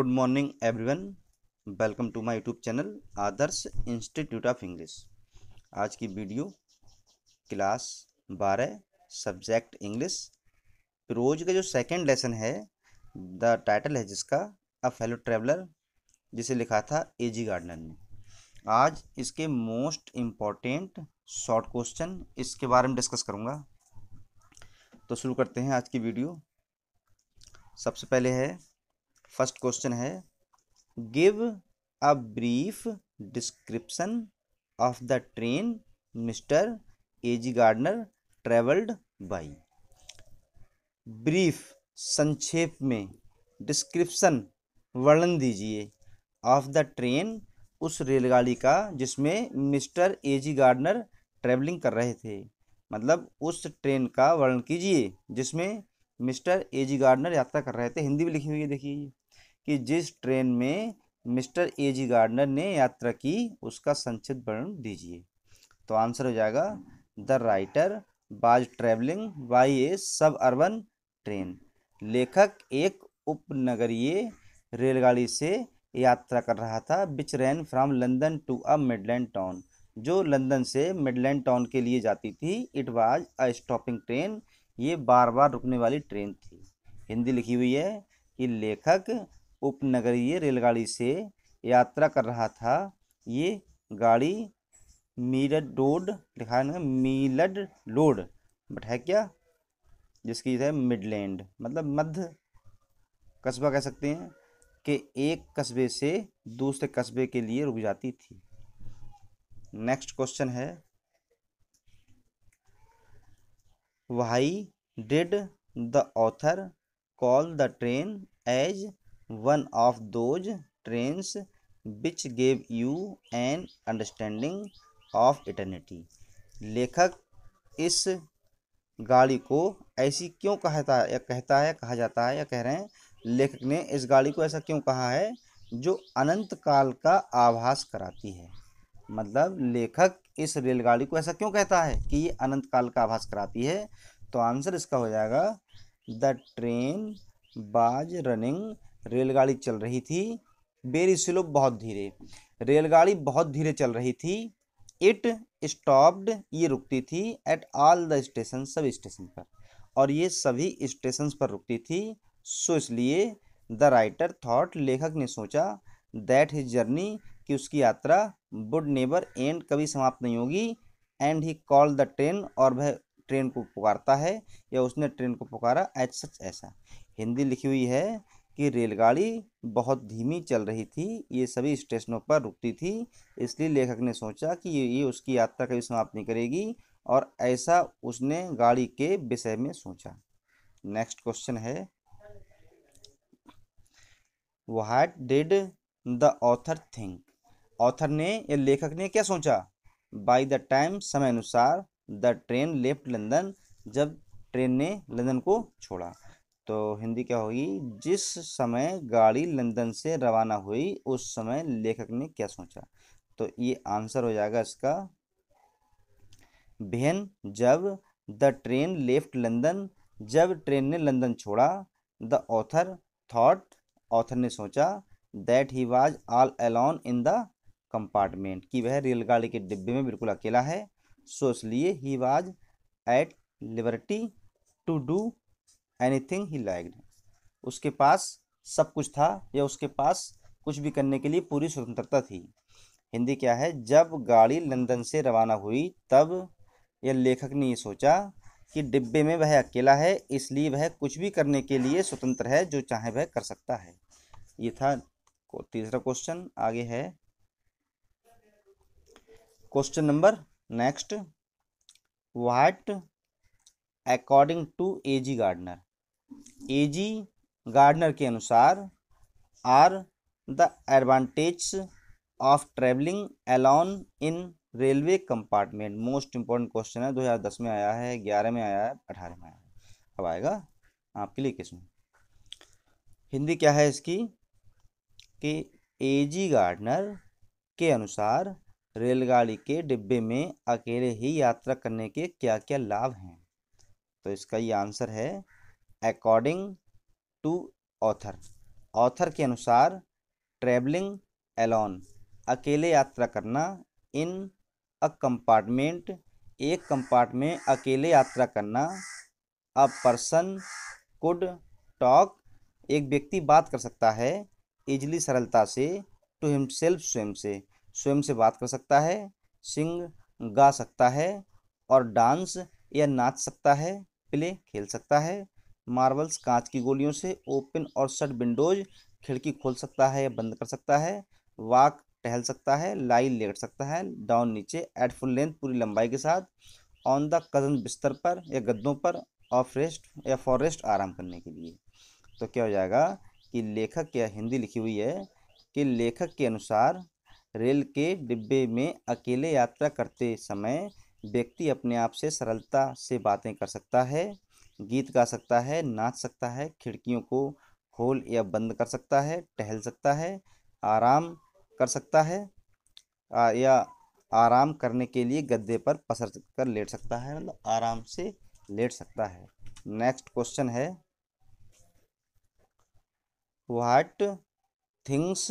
good morning everyone welcome to my YouTube channel Adarsh institute of English आज की video class बारह subject English रोज का जो सेकंड लेसन है द टाइटल है जिसका अ फेलो ट्रेवलर जिसे लिखा था ए जी गार्डनर ने आज इसके मोस्ट इम्पॉर्टेंट शॉर्ट क्वेश्चन इसके बारे में डिस्कस करूँगा तो शुरू करते हैं आज की वीडियो सबसे पहले है फर्स्ट क्वेश्चन है give a brief description of the train mister A G Gardiner travelled by brief संक्षेप में डिस्क्रिप्शन वर्णन दीजिए ऑफ द ट्रेन उस रेलगाड़ी का जिसमें mister A G Gardiner travelling कर रहे थे मतलब उस ट्रेन का वर्णन कीजिए जिसमें मिस्टर ए जी गार्डनर यात्रा कर रहे थे हिंदी भी लिखी हुई है देखिए कि जिस ट्रेन में मिस्टर ए जी गार्डनर ने यात्रा की उसका संक्षिप्त वर्णन दीजिए तो आंसर हो जाएगा the writer was travelling by a suburban train लेखक एक उपनगरीय रेलगाड़ी से यात्रा कर रहा था which ran from London to a midland town जो लंदन से मिडलैंड टाउन के लिए जाती थी it was a stopping train ये बार बार रुकने वाली ट्रेन थी हिंदी लिखी हुई है कि लेखक उपनगरीय रेलगाड़ी से यात्रा कर रहा था ये गाड़ी मीरड रोड लिखा है मीलड रोड बट है क्या जिसकी है मिडलैंड मतलब मध्य कस्बा कह सकते हैं कि एक कस्बे से दूसरे कस्बे के लिए रुक जाती थी नेक्स्ट क्वेश्चन है why did the author call the train as one of those trains which gave you an understanding of eternity लेखक इस गाड़ी को ऐसी क्यों कहता है या कहता है कहा जाता है या कह रहे हैं लेखक ने इस गाड़ी को ऐसा क्यों कहा है जो अनंत काल का आभास कराती है मतलब लेखक इस रेलगाड़ी को ऐसा क्यों कहता है कि ये अनंत काल का आभास कराती है तो आंसर इसका हो जाएगा द ट्रेन बाज रनिंग रेलगाड़ी चल रही थी वेरी स्लो बहुत धीरे रेलगाड़ी बहुत धीरे चल रही थी इट स्टॉप्ड ये रुकती थी एट ऑल द स्टेशन सब स्टेशन पर और ये सभी स्टेशन पर रुकती थी सो इसलिए द राइटर थाट लेखक ने सोचा दैट हिज जर्नी कि उसकी यात्रा वुड नेबर एंड कभी समाप्त नहीं होगी and he call the train और वह ट्रेन को पुकारता है या उसने ट्रेन को पुकारा एच सच ऐसा हिंदी लिखी हुई है कि रेलगाड़ी बहुत धीमी चल रही थी ये सभी स्टेशनों पर रुकती थी इसलिए लेखक ने सोचा कि ये उसकी यात्रा कभी समाप्त नहीं करेगी और ऐसा उसने गाड़ी के विषय में सोचा नेक्स्ट क्वेश्चन है what did the author think author ने या लेखक ने क्या सोचा बाई द टाइम समय अनुसार द ट्रेन लेफ्ट लंदन जब ट्रेन ने लंदन को छोड़ा तो हिंदी क्या होगी जिस समय गाड़ी लंदन से रवाना हुई उस समय लेखक ने क्या सोचा तो ये आंसर हो जाएगा इसका बहन जब द ट्रेन लेफ्ट लंदन जब ट्रेन ने लंदन छोड़ा द ऑथर थॉट ऑथर ने सोचा that he was all alone in the compartment कि वह रेलगाड़ी के डिब्बे में बिल्कुल अकेला है सो इसलिए he was at liberty to do anything he liked उसके पास सब कुछ था या उसके पास कुछ भी करने के लिए पूरी स्वतंत्रता थी हिंदी क्या है जब गाड़ी लंदन से रवाना हुई तब यह लेखक ने ये सोचा कि डिब्बे में वह अकेला है इसलिए वह कुछ भी करने के लिए स्वतंत्र है जो चाहे वह कर सकता है ये था तीसरा क्वेश्चन आगे है question number next what according to A G Gardiner AG Gardiner के अनुसार are the advantage of travelling alone in railway compartment most important question है 2010 में आया है 11 में आया है 18 में आया है अब आएगा आपके लिए किसमें हिंदी क्या है इसकी कि एजी गार्डनर के अनुसार रेलगाड़ी के डिब्बे में अकेले ही यात्रा करने के क्या क्या लाभ हैं तो इसका ये आंसर है अकॉर्डिंग टू ऑथर ऑथर के अनुसार ट्रेवलिंग एलॉन अकेले यात्रा करना इन अ कंपार्टमेंट एक कंपार्टमेंट अकेले यात्रा करना अ पर्सन कुड टॉक एक व्यक्ति बात कर सकता है इजली सरलता से टू हिमसेल्फ स्वयं से स्वयं से बात कर सकता है सिंग गा सकता है और डांस या नाच सकता है प्ले खेल सकता है मार्बल्स कांच की गोलियों से ओपन और शट विंडोज खिड़की खोल सकता है या बंद कर सकता है वाक टहल सकता है लाइन लेट सकता है डाउन नीचे एट फुल लेंथ पूरी लंबाई के साथ ऑन द कजन बिस्तर पर या गद्दों पर ऑफ रेस्ट या फॉरेस्ट आराम करने के लिए तो क्या हो जाएगा कि लेखक क्या हिंदी लिखी हुई है कि लेखक के अनुसार रेल के डिब्बे में अकेले यात्रा करते समय व्यक्ति अपने आप से सरलता से बातें कर सकता है गीत गा सकता है नाच सकता है खिड़कियों को खोल या बंद कर सकता है टहल सकता है आराम कर सकता है आ, या आराम करने के लिए गद्दे पर पसर कर लेट सकता है मतलब आराम से लेट सकता है नेक्स्ट क्वेश्चन है what things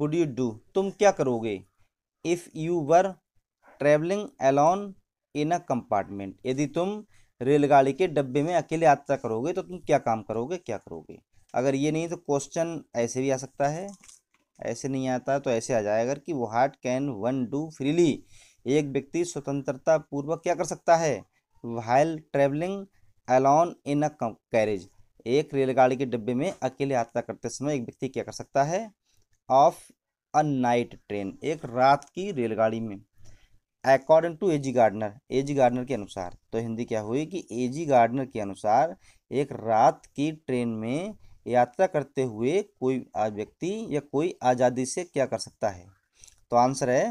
would you do तुम क्या करोगे if you were travelling alone in a compartment यदि तुम रेलगाड़ी के डब्बे में अकेले यात्रा करोगे तो तुम क्या काम करोगे क्या करोगे अगर ये नहीं तो क्वेश्चन ऐसे भी आ सकता है ऐसे नहीं आता तो ऐसे आ जाएगा कि वो what can one do freely एक व्यक्ति स्वतंत्रता पूर्वक क्या कर सकता है while travelling alone in a carriage एक रेलगाड़ी के डब्बे में अकेले यात्रा करते समय एक व्यक्ति क्या कर सकता है ऑफ अ नाइट ट्रेन एक रात की रेलगाड़ी में according to A G Gardiner A G Gardiner के अनुसार तो हिंदी क्या हुई कि ए जी गार्डनर के अनुसार एक रात की ट्रेन में यात्रा करते हुए कोई व्यक्ति या कोई आज़ादी से क्या कर सकता है तो आंसर है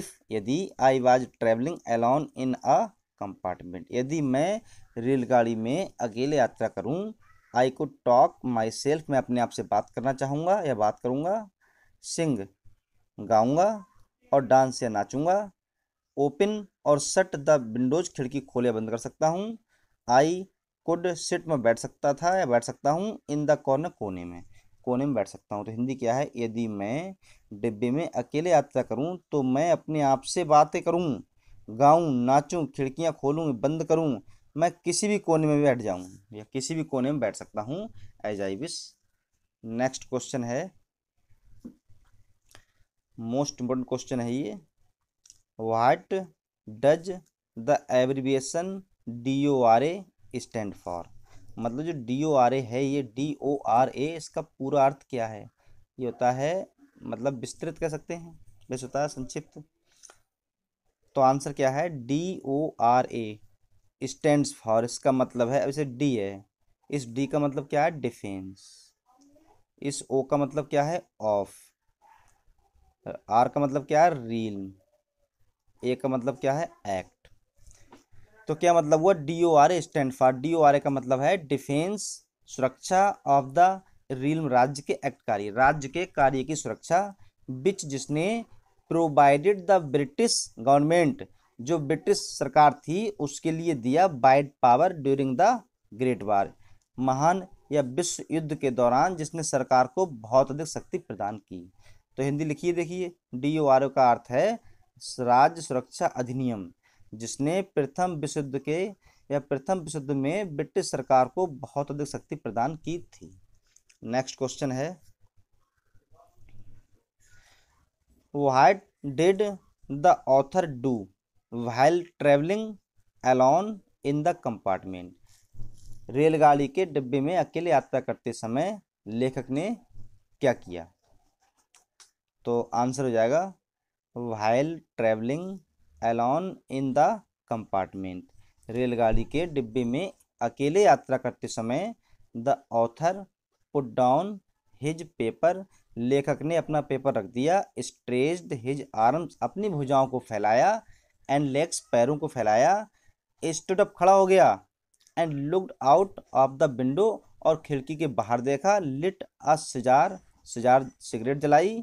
इफ़ यदि I was travelling alone in a compartment यदि मैं रेलगाड़ी में अकेले यात्रा करूं आई को टॉक माई सेल्फ मैं अपने आप से बात करना चाहूँगा या बात करूँगा सिंग गाऊँगा और डांस या नाचूँगा ओपन और सट द विंडोज खिड़की खोले बंद कर सकता हूँ आई कुड सिट में बैठ सकता था या बैठ सकता हूँ इन द कॉर्नर कोने में कोने में बैठ सकता हूँ तो हिंदी क्या है यदि मैं डिब्बे में अकेले यात्रा करूँ तो मैं अपने आप से बातें करूँ गाऊँ नाचूँ खिड़कियाँ खोलूँ बंद करूँ मैं किसी भी कोने में बैठ जाऊँ या किसी भी कोने में बैठ सकता हूँ as I wish next question है मोस्ट इम्पोर्टेंट क्वेश्चन है ये what does the abbreviation D O R A stand for मतलब जो डी ओ आर ए है ये डी ओ आर ए इसका पूरा अर्थ क्या है ये होता है मतलब विस्तृत कह सकते हैं वैसे होता है संक्षिप्त तो आंसर क्या है D O R A stand for इसका मतलब है वैसे डी है इस डी का मतलब क्या है डिफेंस इस ओ का मतलब क्या है ऑफ आर का मतलब क्या है रील ए का मतलब क्या है एक्ट तो क्या मतलब हुआ D O R A stand for D O R A का मतलब है डिफेंस सुरक्षा ऑफ द रिल्म राज्य के एक्ट कार्य राज्य के कार्य की सुरक्षा बिच जिसने प्रोवाइडेड द ब्रिटिश गवर्नमेंट जो ब्रिटिश सरकार थी उसके लिए दिया wide power during the great war महान या विश्व युद्ध के दौरान जिसने सरकार को बहुत अधिक शक्ति प्रदान की तो हिंदी लिखिए देखिए डी ओ आर ओ का अर्थ है राज्य सुरक्षा अधिनियम जिसने प्रथम विश्व युद्ध के या प्रथम विश्व युद्ध में ब्रिटिश सरकार को बहुत अधिक शक्ति प्रदान की थी नेक्स्ट क्वेश्चन है what did the author do while travelling alone in the compartment रेलगाड़ी के डिब्बे में अकेले यात्रा करते समय लेखक ने क्या किया तो आंसर हो जाएगा while travelling alone in the compartment रेलगाड़ी के डिब्बे में अकेले यात्रा करते समय the author put down his paper लेखक ने अपना पेपर रख दिया स्ट्रेज हिज आर्म्स अपनी भुजाओं को फैलाया एंड लेग्स पैरों को फैलाया स्टूडअप खड़ा हो गया and looked out of the window और खिड़की के बाहर देखा lit a cigar cigar cigarette जलाई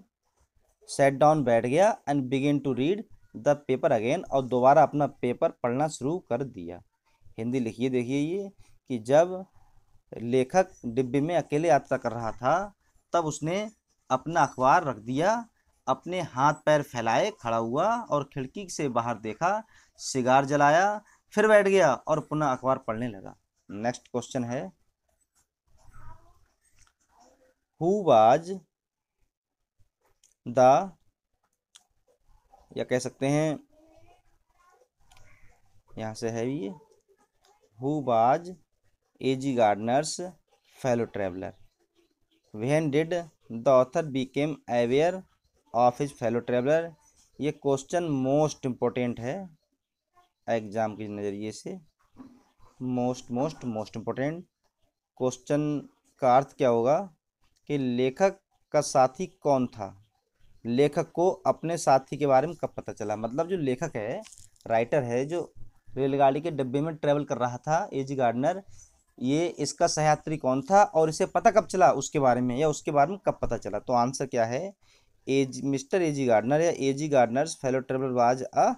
सेट डाउन बैठ गया and begin to read the paper again और दोबारा अपना पेपर पढ़ना शुरू कर दिया हिंदी लिखिए देखिए ये कि जब लेखक डिब्बे में अकेले यात्रा कर रहा था तब उसने अपना अखबार रख दिया अपने हाथ पैर फैलाए खड़ा हुआ और खिड़की से बाहर देखा सिगार जलाया फिर बैठ गया और पुनः अखबार पढ़ने लगा नेक्स्ट क्वेश्चन है हु वाज द या कह सकते हैं यहाँ से है ये who was A G Gardiner's fellow traveller when did the author Beckham aware of his fellow traveller ये क्वेश्चन मोस्ट इम्पोर्टेंट है एग्ज़ाम के नज़रिए से most most most important question का अर्थ क्या होगा कि लेखक का साथी कौन था लेखक को अपने साथी के बारे में कब पता चला मतलब जो लेखक है राइटर है जो रेलगाड़ी के डिब्बे में ट्रेवल कर रहा था एजी गार्डनर ये इसका सहयात्री कौन था और इसे पता कब चला उसके बारे में या उसके बारे में कब पता चला तो आंसर क्या है एज मिस्टर एजी गार्डनर या AG Gardiner's fellow traveller was a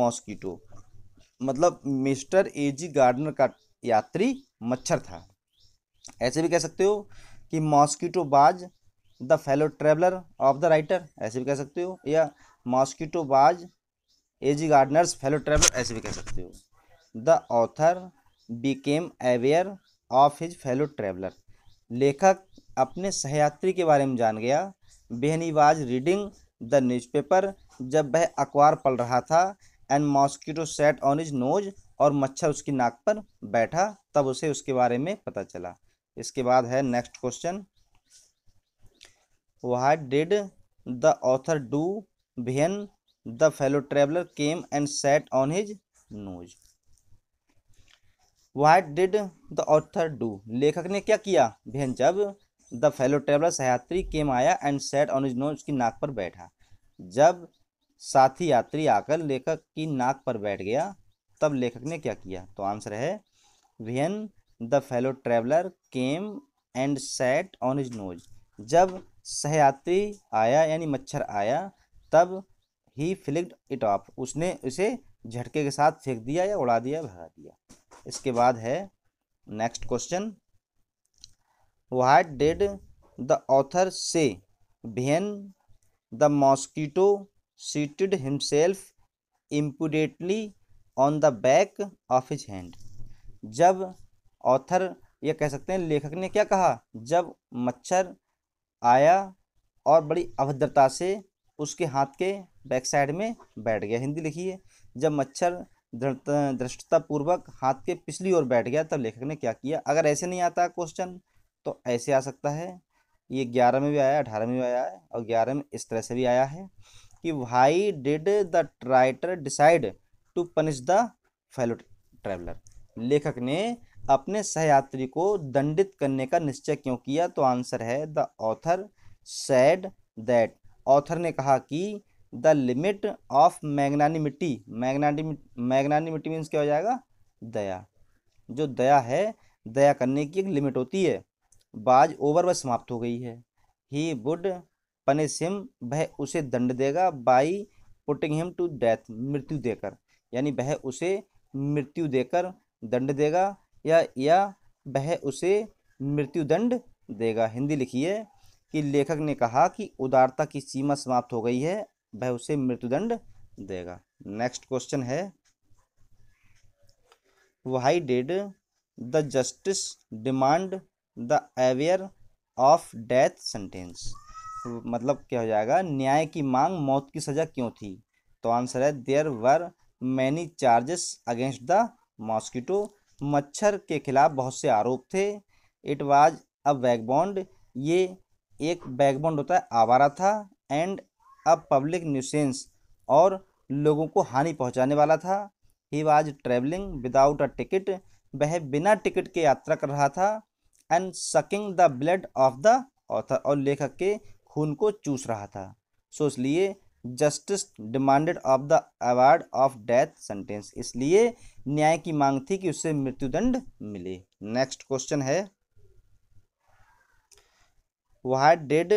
mosquito मतलब मिस्टर एजी गार्डनर का यात्री मच्छर था ऐसे भी कह सकते हो कि mosquito was the fellow traveller of the writer ऐसे भी कह सकते हो या मॉस्किटो बाज एजी गार्डनर्स फेलो ट्रेवलर ऐसे भी कह सकते हो the author Beckham aware of his fellow traveller लेखक अपने सहयात्री के बारे में जान गया when he was reading the newspaper जब वह अखबार पढ़ रहा था and mosquito sat on his nose और मच्छर उसकी नाक पर बैठा तब उसे उसके बारे में पता चला इसके बाद है next question why did the author do when the fellow traveller came and sat on his nose what did the author do लेखक ने क्या किया भेन जब द फेलो ट्रेवलर सहयात्री केम आया and sat on his nose उसकी नाक पर बैठा जब साथी यात्री आकर लेखक की नाक पर बैठ गया तब लेखक ने क्या किया तो आंसर है when the fellow traveller came and sat on his nose जब सहयात्री आया यानी मच्छर आया तब ही फ्लिक्ड इट ऑफ उसने उसे झटके के साथ फेंक दिया या उड़ा दिया भगा दिया इसके बाद है next question what did the author say when the mosquito seated himself impudently on the back of his hand जब ऑथर यह कह सकते हैं लेखक ने क्या कहा जब मच्छर आया और बड़ी अभद्रता से उसके हाथ के बैक साइड में बैठ गया हिंदी लिखिए जब मच्छर पूर्वक हाथ के पिछली ओर बैठ गया तब लेखक ने क्या किया अगर ऐसे नहीं आता क्वेश्चन तो ऐसे आ सकता है ये ग्यारह में भी आया अठारह में भी आया है और ग्यारह में इस तरह से भी आया है कि why did the writer decide to punish the fellow traveller लेखक ने अपने सहयात्री को दंडित करने का निश्चय क्यों किया तो आंसर है the author said that author ने कहा कि the limit of magnanimity magnanimity magnanimity means क्या हो जाएगा दया जो दया है दया करने की एक लिमिट होती है बाज ओवर व समाप्त हो गई है ही वुड पनिश हिम वह उसे दंड देगा by putting him to death मृत्यु देकर यानी वह उसे मृत्यु देकर दंड देगा या या वह उसे मृत्युदंड देगा हिंदी लिखिए कि लेखक ने कहा कि उदारता की सीमा समाप्त हो गई है वह उसे मृत्युदंड देगा नेक्स्ट क्वेश्चन है why did the justice demand the award of death sentence मतलब क्या हो जाएगा न्याय की मांग मौत की सज़ा क्यों थी तो आंसर है there were many charges against the mosquito मच्छर के खिलाफ बहुत से आरोप थे इट वाज अ बैकबॉन्ड ये एक बैकबॉन्ड होता है आवारा था एंड अ पब्लिक न्यूसेंस और लोगों को हानि पहुंचाने वाला था he was travelling without a ticket वह बिना टिकट के यात्रा कर रहा था and sucking the blood of the author और लेखक के खून को चूस रहा था सो so, इसलिए justice demanded of the award of death sentence इसलिए न्याय की मांग थी कि उसे मृत्युदंड मिले नेक्स्ट क्वेश्चन है why did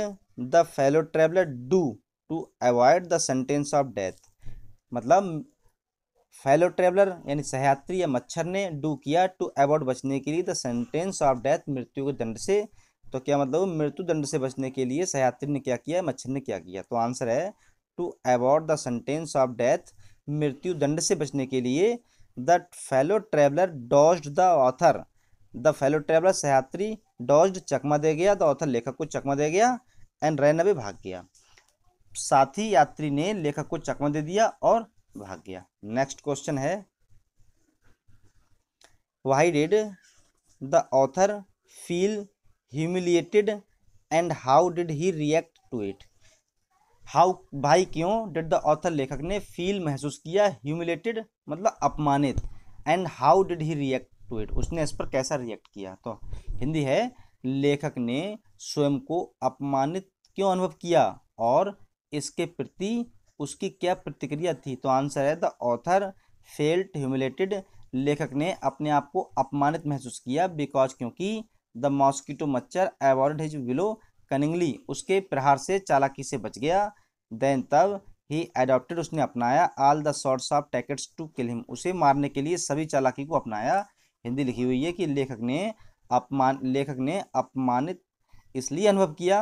the fellow traveller do to avoid the sentence of death मतलब फेलो ट्रेवलर यानी सहयात्री या मच्छर ने डू किया टू अवॉइड बचने के लिए द सेंटेंस ऑफ डेथ मृत्यु के दंड से तो क्या मतलब मृत्यु दंड से बचने के लिए सहयात्री ने क्या किया मच्छर ने क्या किया तो आंसर है to award the sentence of death मृत्यु दंड से बचने के लिए the fellow traveller dodged the author the fellow traveller सहयात्री डॉज्ड चकमा दे गया द ऑथर लेखक को चकमा दे गया एंड रैन अभी भाग गया साथी यात्री ने लेखक को चकमा दे दिया और भाग गया नेक्स्ट क्वेश्चन है why did the author feel humiliated and how did he react to it how भाई क्यों डिड द ऑथर लेखक ने फील महसूस किया ह्यूमिलेटेड मतलब अपमानित and how did he react to it उसने इस पर कैसा रिएक्ट किया तो हिंदी है लेखक ने स्वयं को अपमानित क्यों अनुभव किया और इसके प्रति उसकी क्या प्रतिक्रिया थी तो आंसर है द ऑथर फेल्ट ह्यूमिलेटेड लेखक ने अपने आप को अपमानित महसूस किया बिकॉज क्योंकि द मॉस्किटो मच्छर अवॉर्ड हिज विलो कनिंगली उसके प्रहार से चालाकी से बच गया देन तब ही एडॉप्टेड उसने अपनाया all the sorts of tactics to kill him उसे मारने के लिए सभी चालाकी को अपनाया हिंदी लिखी हुई है कि लेखक ने अपमान लेखक ने अपमानित इसलिए अनुभव किया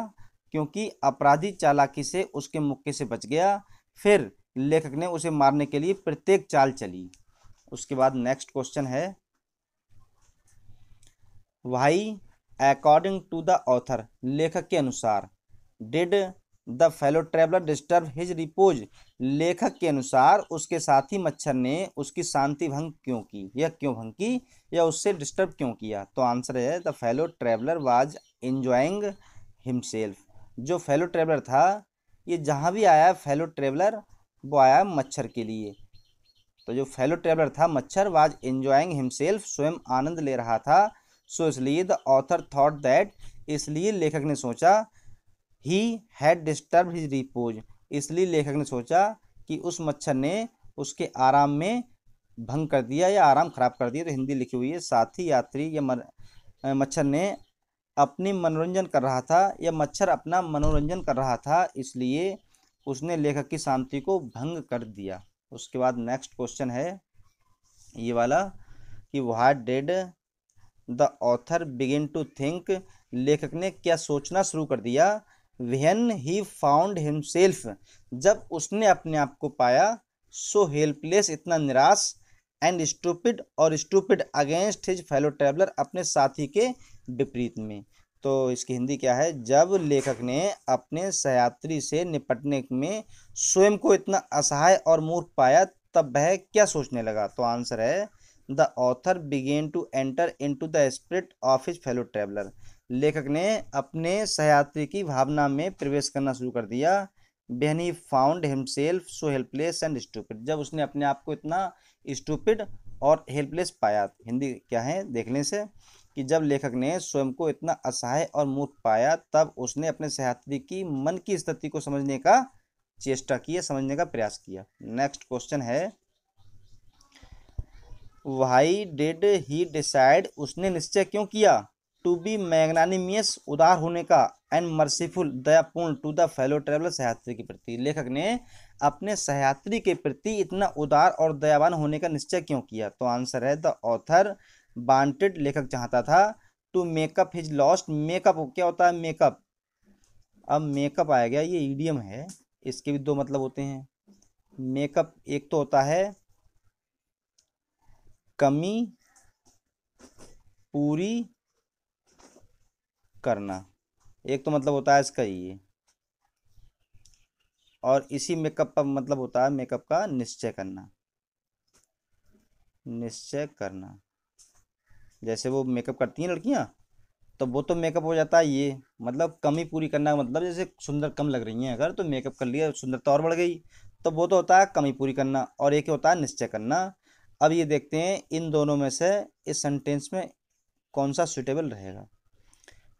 क्योंकि अपराधी चालाकी से उसके मुक्के से बच गया फिर लेखक ने उसे मारने के लिए प्रत्येक चाल चली उसके बाद नेक्स्ट क्वेश्चन है why according to the author लेखक के अनुसार did the fellow traveller disturb his repose लेखक के अनुसार उसके साथी मच्छर ने उसकी शांति भंग क्यों की या क्यों भंग की या उससे डिस्टर्ब क्यों किया तो आंसर है the fellow traveller was enjoying himself जो फेलो ट्रेवलर था ये जहाँ भी आया फेलो ट्रेवलर वो आया मच्छर के लिए तो जो फेलो ट्रेवलर था मच्छर वाज इन्जॉइंग हिमसेल्फ स्वयं आनंद ले रहा था सो इसलिए द ऑथर थाट दैट इसलिए लेखक ने सोचा he had disturbed his repose इसलिए लेखक ने सोचा कि उस मच्छर ने उसके आराम में भंग कर दिया या आराम खराब कर दिया तो हिंदी लिखी हुई है साथ ही यात्री या मर, मच्छर ने अपनी मनोरंजन कर रहा था या मच्छर अपना मनोरंजन कर रहा था इसलिए उसने लेखक की शांति को भंग कर दिया उसके बाद नेक्स्ट क्वेश्चन है ये वाला कि what did the author begin to think लेखक ने क्या सोचना शुरू कर दिया वेन ही फाउंड हिमसेल्फ जब उसने अपने आप को पाया सो हेल्पलेस इतना निराश एंड स्टूपिड और stupid against his fellow traveller अपने साथी के विपरीत में तो इसकी हिंदी क्या है जब लेखक ने अपने सहयात्री से निपटने में स्वयं को इतना असहाय और मूर्ख पाया तब वह क्या सोचने लगा तो आंसर है the author began to enter into the spirit of his fellow traveller लेखक ने अपने सहयात्री की भावना में प्रवेश करना शुरू कर दिया when he found himself so helpless and stupid जब उसने अपने आप को इतना स्टूपिड और हेल्पलेस पाया हिंदी क्या है देखने से कि जब लेखक ने स्वयं को इतना असहाय और मूर्ख पाया तब उसने अपने सहयात्री की मन की स्थिति को समझने का चेष्टा किया समझने का प्रयास किया नेक्स्ट क्वेश्चन है वाई डेड ही डिसाइड उसने निश्चय क्यों किया टू बी मैग्नानिमियस उदार होने का एंड मर्सीफुल दयापूर्ण टू द फेलो ट्रेवलर सहयात्री के प्रति लेखक ने अपने सहयात्री के प्रति इतना उदार और दयावान होने का निश्चय क्यों किया तो आंसर है द ऑथर बांटेड लेखक चाहता था to make up his lost make up क्या होता है मेकअप अब मेकअप आया गया ये ईडियम है इसके भी दो मतलब होते हैं मेकअप एक तो होता है कमी पूरी करना एक तो मतलब होता है इसका ये और इसी मेकअप का मतलब होता है मेकअप का निश्चय करना निश्चय करना जैसे वो मेकअप करती हैं लड़कियां तो वो तो मेकअप हो जाता है ये मतलब कमी पूरी करना मतलब जैसे सुंदर कम लग रही हैं अगर तो मेकअप कर लिया सुंदरता और बढ़ गई तो वो तो होता है कमी पूरी करना और एक होता है निश्चय करना अब ये देखते हैं इन दोनों में से इस सेंटेंस में कौन सा सुटेबल रहेगा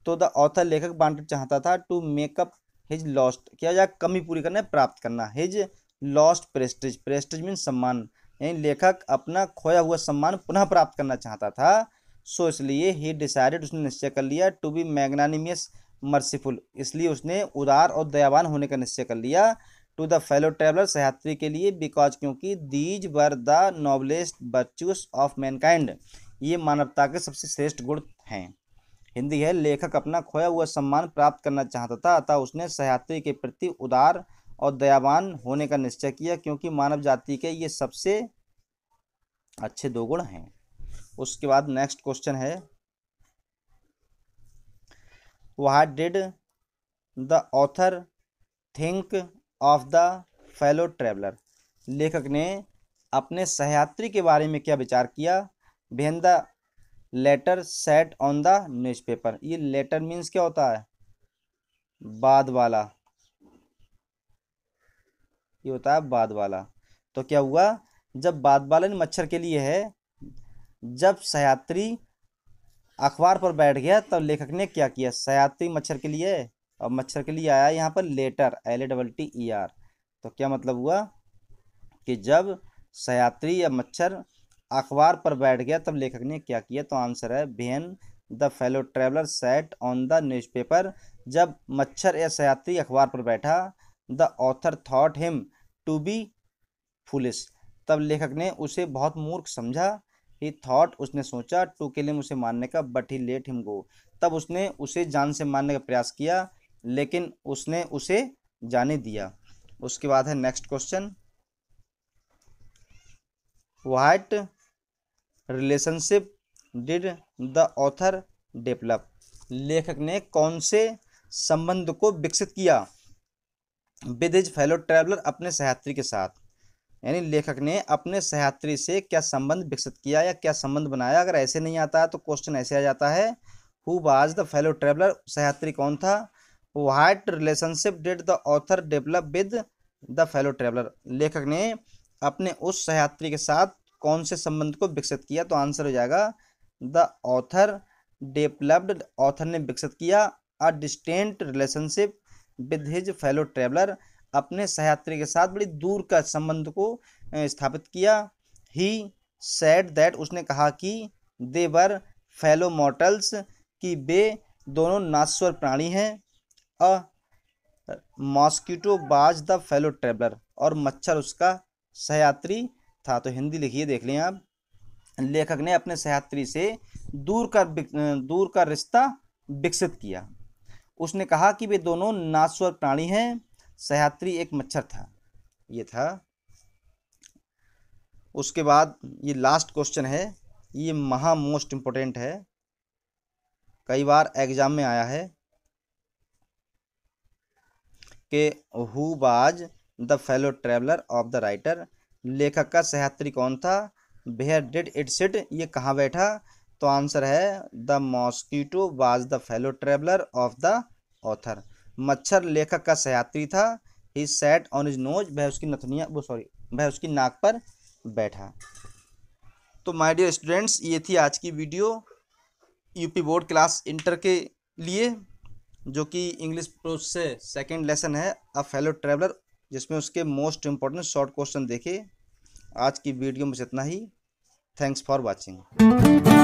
तो द ऑथर लेखक बांटना चाहता था टू मेकअप हिज लॉस्ट क्या या कमी पूरी करना प्राप्त करना his lost prestige prestige mean सम्मान यानी लेखक अपना खोया हुआ सम्मान पुनः प्राप्त करना चाहता था सो इसलिए ही डिसाइडेड उसने निश्चय कर लिया टू बी मैग्नानिमियस मर्सीफुल इसलिए उसने उदार और दयावान होने का निश्चय कर लिया टू द फेलो ट्रेवलर सहयात्री के लिए बिकॉज क्योंकि these were the noblest virtues of mankind ये मानवता के सबसे श्रेष्ठ गुण हैं हिंदी है लेखक अपना खोया हुआ सम्मान प्राप्त करना चाहता था अतः उसने सहयात्री के प्रति उदार और दयावान होने का निश्चय किया क्योंकि मानव जाति के ये सबसे अच्छे दो गुण हैं उसके बाद नेक्स्ट क्वेश्चन है what did the author think of the fellow traveller लेखक ने अपने सहयात्री के बारे में क्या विचार किया when the latter sat on the newspaper ये लेटर मीन्स क्या होता है बाद वाला ये होता है बाद वाला तो क्या हुआ जब बाद वाला मच्छर के लिए है जब सहयात्री अखबार पर बैठ गया तब तो लेखक ने क्या किया सहयात्री मच्छर के लिए अब मच्छर के लिए आया यहाँ पर latter L A double T E R तो क्या मतलब हुआ कि जब सयात्री या मच्छर अखबार पर बैठ गया तब लेखक ने क्या किया तो आंसर है when the fellow traveller sat on the newspaper जब मच्छर या सयात्री अखबार पर बैठा the author thought him to be foolish तब लेखक ने उसे बहुत मूर्ख समझा ही थॉट उसने सोचा टू के लिए उसे मारने का but he let him go तब उसने उसे जान से मारने का प्रयास किया लेकिन उसने उसे जाने दिया उसके बाद है next question what relationship did the author develop लेखक ने कौन से संबंध को विकसित किया विद इज फेलो ट्रेवलर अपने सहयात्री के साथ यानी लेखक ने अपने सहयात्री से क्या संबंध विकसित किया या क्या संबंध बनाया अगर ऐसे नहीं आता तो क्वेश्चन ऐसे आ जाता है who was the fellow traveller सहयात्री कौन था what relationship did the author develop with the fellow traveller लेखक ने अपने उस सहयात्री के साथ कौन से संबंध को विकसित किया तो आंसर हो जाएगा द ऑथर डेवलप्ड ऑथर ने विकसित किया a distant relationship with his fellow traveller अपने सहयात्री के साथ बड़ी दूर का संबंध को स्थापित किया ही सेड दैट उसने कहा कि दे वर फेलो मॉटल्स कि वे दोनों नाश्वर प्राणी हैं a mosquito was the fellow traveller और मच्छर उसका सहयात्री था तो हिंदी लिखिए देख लें आप लेखक ने अपने सहयात्री से दूर का दूर का रिश्ता विकसित किया उसने कहा कि वे दोनों नास्वर प्राणी हैं सहयात्री एक मच्छर था ये था उसके बाद ये लास्ट क्वेश्चन है ये महा मोस्ट इम्पोर्टेंट है कई बार एग्ज़ाम में आया है के who was the fellow traveller of the writer लेखक का सहयात्री कौन था वेयर डिड इट सिट ये कहाँ बैठा तो आंसर है the mosquito was the fellow traveller of the author मच्छर लेखक का सहयात्री था he sat on his nose वह उसकी नथनिया वो सॉरी वह उसकी नाक पर बैठा तो माय डियर स्टूडेंट्स ये थी आज की video UP board class inter के लिए जो कि इंग्लिश प्रोज से सेकेंड लेसन है अ फेलो ट्रेवलर जिसमें उसके मोस्ट इम्पोर्टेंट शॉर्ट क्वेश्चन देखे आज की वीडियो में इतना ही थैंक्स फॉर वॉचिंग